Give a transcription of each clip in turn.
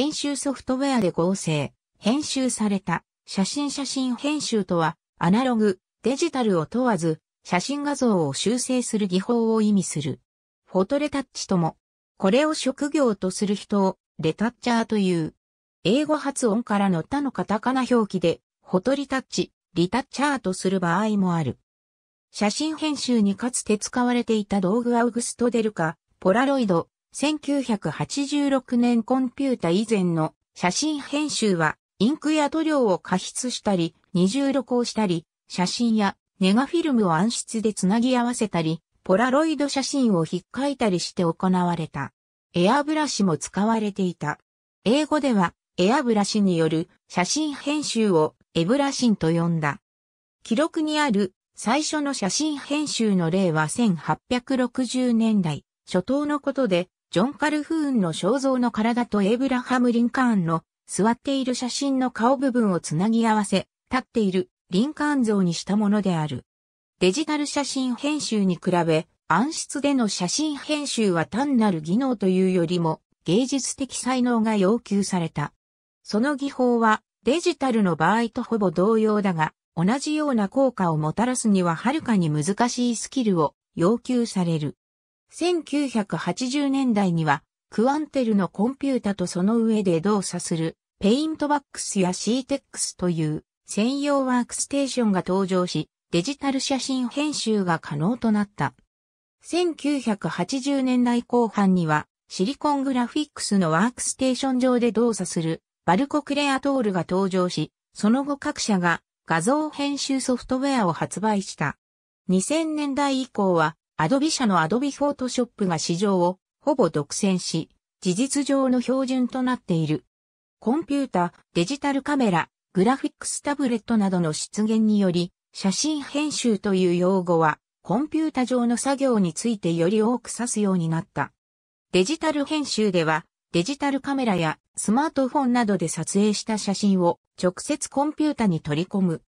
編集ソフトウェアで合成、編集された写真写真編集とは、アナログ、デジタルを問わず、写真画像を修正する技法を意味する。フォトレタッチとも、これを職業とする人を、レタッチャーという。英語発音からの他のカタカナ表記で、フォトリタッチ、リタッチャーとする場合もある。写真編集にかつて使われていた道具アウグストデルカ、ポラロイド、1986年コンピュータ以前の写真編集は、インクや塗料を加筆したり、二重録をしたり、写真やネガフィルムを暗室でつなぎ合わせたり、ポラロイド写真を引っかいたりして行われた。エアブラシも使われていた。英語では、エアブラシによる写真編集をエブラシンと呼んだ。記録にある最初の写真編集の例は1860年代初頭のことで、ジョン・カルフーンの肖像の体とエイブラハム・リンカーンの座っている写真の顔部分をつなぎ合わせ、立っているリンカーン像にしたものである。デジタル写真編集に比べ、暗室での写真編集は単なる技能というよりも芸術的才能が要求された。その技法はデジタルの場合とほぼ同様だが、同じような効果をもたらすにははるかに難しいスキルを要求される。1980年代には、クアンテルのコンピュータとその上で動作する、ペイントバックスやシーテックスという専用ワークステーションが登場し、デジタル写真編集が可能となった。1980年代後半には、シリコングラフィックスのワークステーション上で動作するバルコクレアトールが登場し、その後各社が画像編集ソフトウェアを発売した。2000年代以降はアドビ社のアドビフォートショップが市場をほぼ独占し、事実上の標準となっている。コンピュータ、デジタルカメラ、グラフィックスタブレットなどの出現により、写真編集という用語は、コンピュータ上の作業についてより多く指すようになった。デジタル編集では、デジタルカメラやスマートフォンなどで撮影した写真を直接コンピュータに取り込む。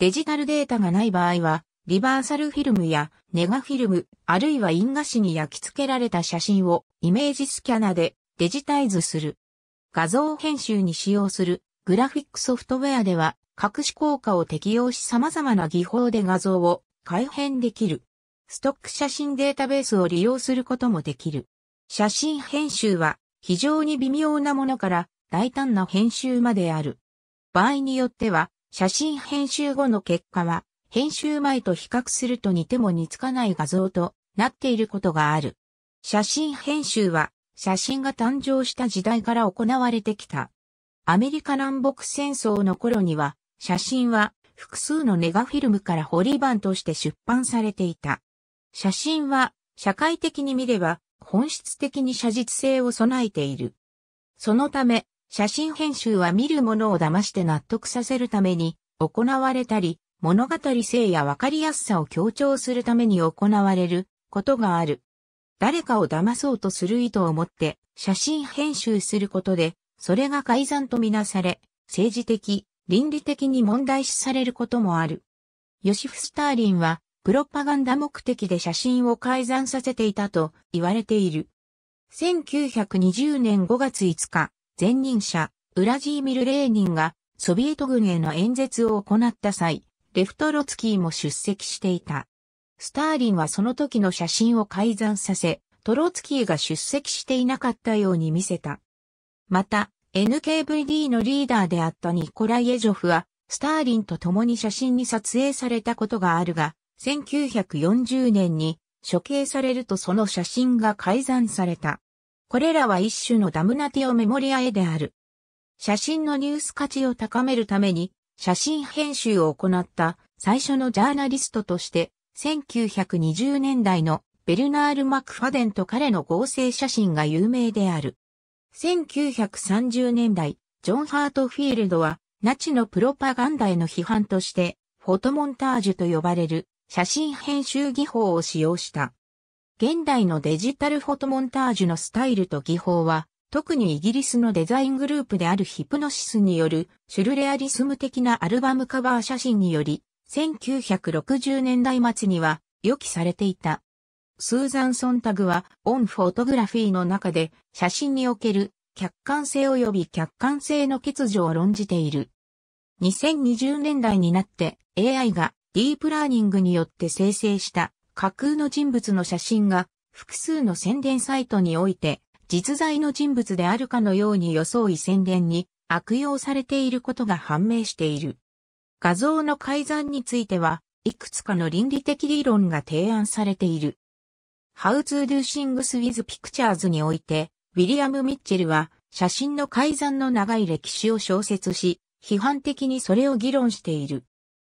デジタルデータがない場合は、リバーサルフィルムやネガフィルム、あるいは因果紙に焼き付けられた写真をイメージスキャナでデジタイズする。画像編集に使用するグラフィックソフトウェアでは、隠し効果を適用し様々な技法で画像を改変できる。ストック写真データベースを利用することもできる。写真編集は非常に微妙なものから大胆な編集まである。場合によっては、写真編集後の結果は編集前と比較すると似ても似つかない画像となっていることがある。写真編集は写真が誕生した時代から行われてきた。アメリカ南北戦争の頃には写真は複数のネガフィルムからホリー版として出版されていた。写真は社会的に見れば本質的に写実性を備えている。そのため写真編集は見るものを騙して納得させるために行われたり、物語性やわかりやすさを強調するために行われることがある。誰かを騙そうとする意図を持って写真編集することで、それが改ざんとみなされ、政治的、倫理的に問題視されることもある。ヨシフ・スターリンは、プロパガンダ目的で写真を改ざんさせていたと言われている。1920年5月5日、前任者、ウラジーミル・レーニンがソビエト軍への演説を行った際、レフトロツキーも出席していた。スターリンはその時の写真を改ざんさせ、トロツキーが出席していなかったように見せた。また、NKVD のリーダーであったニコライエジョフは、スターリンと共に写真に撮影されたことがあるが、1940年に処刑されるとその写真が改ざんされた。これらは一種のダムナティオメモリア絵である。写真のニュース価値を高めるために、写真編集を行った最初のジャーナリストとして、1920年代のベルナール・マクファデンと彼の合成写真が有名である。1930年代、ジョン・ハートフィールドは、ナチのプロパガンダへの批判として、フォトモンタージュと呼ばれる写真編集技法を使用した。現代のデジタルフォトモンタージュのスタイルと技法は特にイギリスのデザイングループであるヒプノシスによるシュルレアリスム的なアルバムカバー写真により、1960年代末には予期されていた。スーザン・ソンタグは、オン・フォトグラフィーの中で、写真における客観性及び客観性の欠如を論じている。2020年代になって AI がディープラーニングによって生成した架空の人物の写真が複数の宣伝サイトにおいて実在の人物であるかのように装い宣伝に悪用されていることが判明している。画像の改ざんについては、いくつかの倫理的理論が提案されている。How to do things with pictures において、ウィリアム・ミッチェルは、写真の改ざんの長い歴史を小説し、批判的にそれを議論している。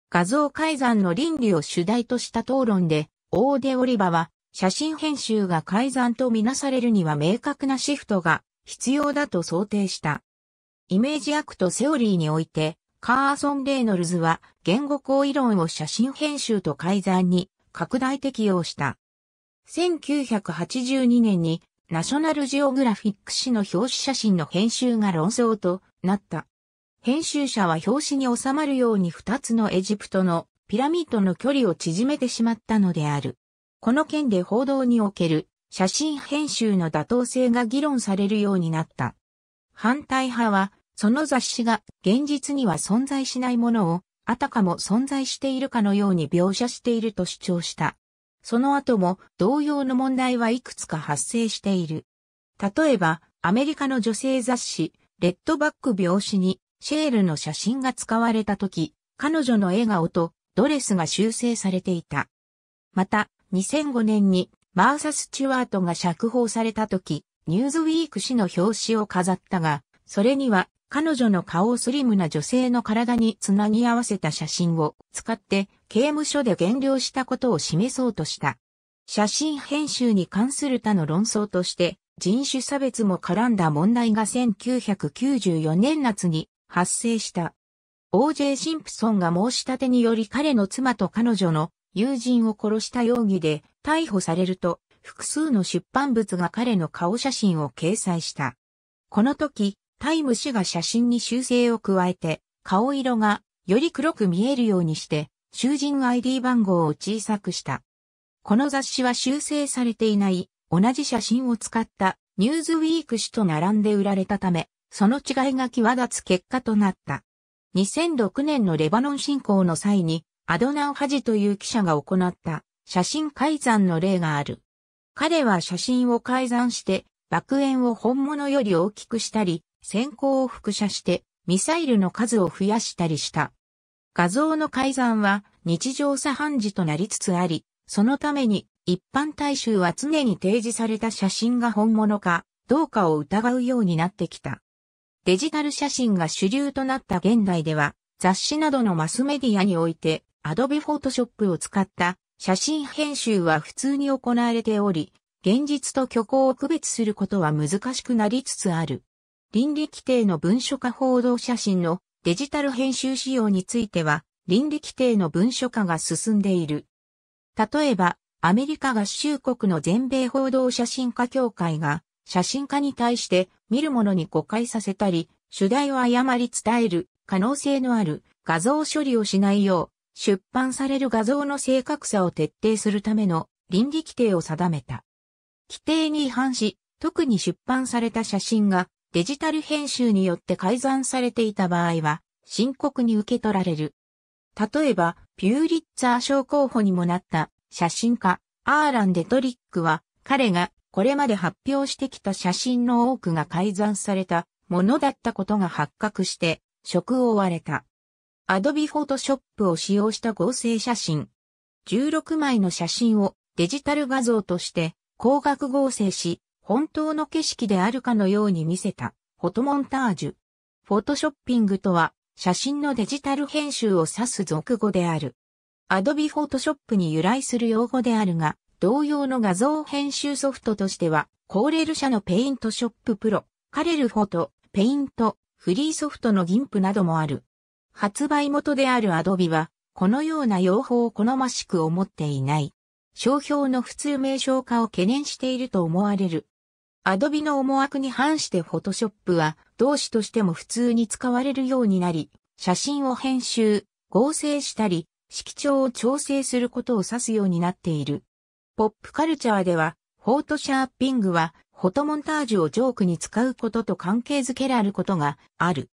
画像改ざんの倫理を主題とした討論で、オーデ・オリバは、写真編集が改ざんとみなされるには明確なシフトが必要だと想定した。イメージアクトセオリーにおいて、カーソン・レイノルズは言語行為論を写真編集と改ざんに拡大適用した。1982年にナショナルジオグラフィック誌の表紙写真の編集が論争となった。編集者は表紙に収まるように2つのエジプトのピラミッドの距離を縮めてしまったのである。この件で報道における写真編集の妥当性が議論されるようになった。反対派は、その雑誌が現実には存在しないものを、あたかも存在しているかのように描写していると主張した。その後も同様の問題はいくつか発生している。例えば、アメリカの女性雑誌、レッドバック表紙に、シェールの写真が使われた時、彼女の笑顔とドレスが修正されていた。また、2005年にマーサ・スチュワートが釈放された時、ニューズウィーク誌の表紙を飾ったが、それには彼女の顔をスリムな女性の体につなぎ合わせた写真を使って刑務所で減量したことを示そうとした。写真編集に関する他の論争として人種差別も絡んだ問題が1994年夏に発生した。OJ シンプソンが申し立てにより彼の妻と彼女の友人を殺した容疑で逮捕されると、複数の出版物が彼の顔写真を掲載した。この時、タイム氏が写真に修正を加えて、顔色がより黒く見えるようにして、囚人 ID 番号を小さくした。この雑誌は修正されていない、同じ写真を使ったニューズウィーク誌と並んで売られたため、その違いが際立つ結果となった。2006年のレバノン侵攻の際に、アドナウハジという記者が行った写真改ざんの例がある。彼は写真を改ざんして、爆炎を本物より大きくしたり、先行を複写して、ミサイルの数を増やしたりした。画像の改ざんは日常茶飯事となりつつあり、そのために一般大衆は常に提示された写真が本物かどうかを疑うようになってきた。デジタル写真が主流となった現代では、雑誌などのマスメディアにおいて Adobe Photoshop を使った写真編集は普通に行われており、現実と虚構を区別することは難しくなりつつある。倫理規定の文書化報道写真のデジタル編集仕様については、倫理規定の文書化が進んでいる。例えば、アメリカ合衆国の全米報道写真家協会が、写真家に対して見る者に誤解させたり、主題を誤り伝える可能性のある画像処理をしないよう出版される画像の正確さを徹底するための倫理規定を定めた。規定に違反し、特に出版された写真がデジタル編集によって改ざんされていた場合は、深刻に受け取られる。例えば、ピューリッツァー賞候補にもなった写真家、アーラン・デトリックは、彼がこれまで発表してきた写真の多くが改ざんされたものだったことが発覚して、職を追われた。Adobe Photoshop を使用した合成写真。16枚の写真をデジタル画像として光学合成し、本当の景色であるかのように見せたフォトモンタージュ。フォトショッピングとは写真のデジタル編集を指す俗語である。Adobe Photoshop に由来する用語であるが、同様の画像編集ソフトとしては、コーレル社のペイントショッププロ、カレルフォト、ペイント、フリーソフトのギンプなどもある。発売元であるアドビは、このような用法を好ましく思っていない。商標の普通名称化を懸念していると思われる。アドビの思惑に反してフォトショップは同志としても普通に使われるようになり、写真を編集、合成したり、色調を調整することを指すようになっている。ポップカルチャーでは、フォートシャーピングは、フォトモンタージュをジョークに使うことと関係づけられることがある。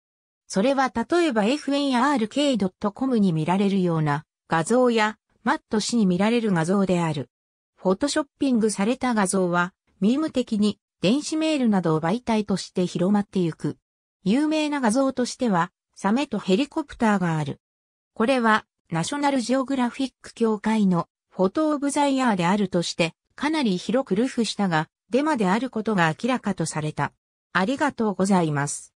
それは例えば fnrk.com に見られるような画像やマット氏に見られる画像である。フォトショッピングされた画像は、ミーム的に電子メールなどを媒体として広まってゆく。有名な画像としては、サメとヘリコプターがある。これは、ナショナルジオグラフィック協会のフォトオブザイヤーであるとして、かなり広くルフしたが、デマであることが明らかとされた。ありがとうございます。